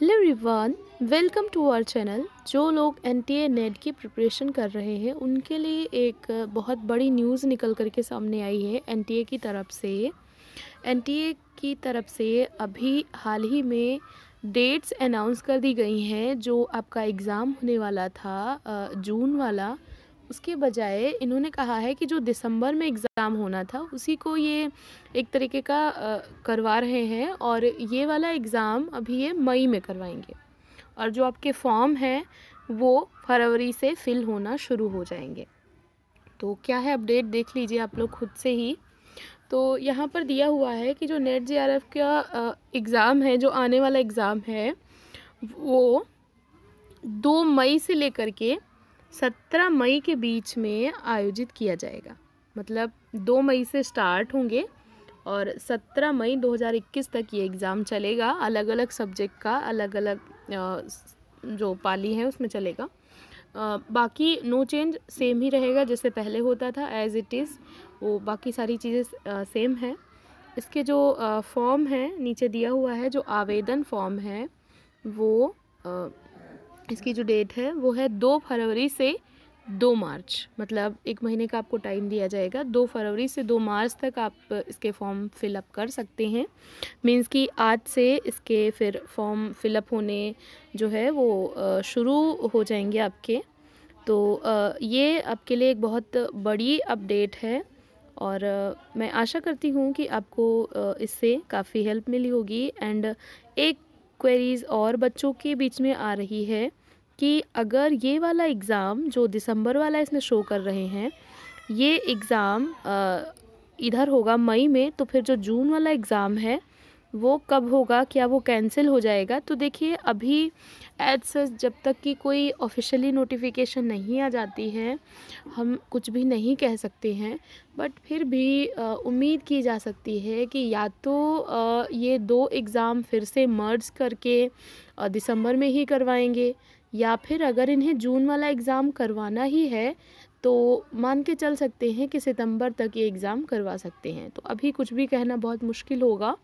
hello Rivan welcome to our channel जो लोग N T A net की प्रिपरेशन कर रहे हैं उनके लिए एक बहुत बड़ी न्यूज़ निकल कर के सामने आई है एन टी ए की तरफ से एन टी ए की तरफ से अभी हाल ही में डेट्स अनाउंस कर दी गई हैं जो आपका एग्ज़ाम होने वाला था जून वाला उसके बजाय इन्होंने कहा है कि जो दिसंबर में एग्ज़ाम होना था उसी को ये एक तरीके का करवा रहे हैं और ये वाला एग्ज़ाम अभी ये मई में करवाएंगे और जो आपके फॉर्म हैं वो फरवरी से फिल होना शुरू हो जाएंगे तो क्या है अपडेट देख लीजिए आप लोग खुद से ही तो यहाँ पर दिया हुआ है कि जो नेट जे का एग्ज़ाम है जो आने वाला एग्ज़ाम है वो दो मई से लेकर के सत्रह मई के बीच में आयोजित किया जाएगा मतलब दो मई से स्टार्ट होंगे और सत्रह मई 2021 तक ये एग्ज़ाम चलेगा अलग अलग सब्जेक्ट का अलग अलग जो पाली है उसमें चलेगा बाकी नो चेंज सेम ही रहेगा जैसे पहले होता था एज इट इज़ वो बाकी सारी चीज़ें सेम है इसके जो फॉर्म है नीचे दिया हुआ है जो आवेदन फॉर्म है वो इसकी जो डेट है वो है दो फरवरी से दो मार्च मतलब एक महीने का आपको टाइम दिया जाएगा दो फरवरी से दो मार्च तक आप इसके फॉर्म फिलअप कर सकते हैं मींस कि आज से इसके फिर फॉर्म फिलअप होने जो है वो शुरू हो जाएंगे आपके तो ये आपके लिए एक बहुत बड़ी अपडेट है और मैं आशा करती हूँ कि आपको इससे काफ़ी हेल्प मिली होगी एंड एक क्वेरीज़ और बच्चों के बीच में आ रही है कि अगर ये वाला एग्ज़ाम जो दिसंबर वाला इसमें शो कर रहे हैं ये एग्ज़ाम इधर होगा मई में तो फिर जो जून वाला एग्ज़ाम है वो कब होगा क्या वो कैंसिल हो जाएगा तो देखिए अभी एज सच जब तक कि कोई ऑफिशियली नोटिफिकेशन नहीं आ जाती है हम कुछ भी नहीं कह सकते हैं बट फिर भी उम्मीद की जा सकती है कि या तो आ, ये दो एग्ज़ाम फिर से मर्ज करके आ, दिसंबर में ही करवाएंगे या फिर अगर इन्हें जून वाला एग्ज़ाम करवाना ही है तो मान के चल सकते हैं कि सितंबर तक ये एग्ज़ाम करवा सकते हैं तो अभी कुछ भी कहना बहुत मुश्किल होगा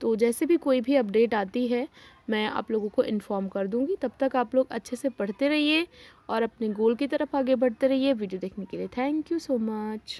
तो जैसे भी कोई भी अपडेट आती है मैं आप लोगों को इन्फॉर्म कर दूंगी तब तक आप लोग अच्छे से पढ़ते रहिए और अपने गोल की तरफ आगे बढ़ते रहिए वीडियो देखने के लिए थैंक यू सो मच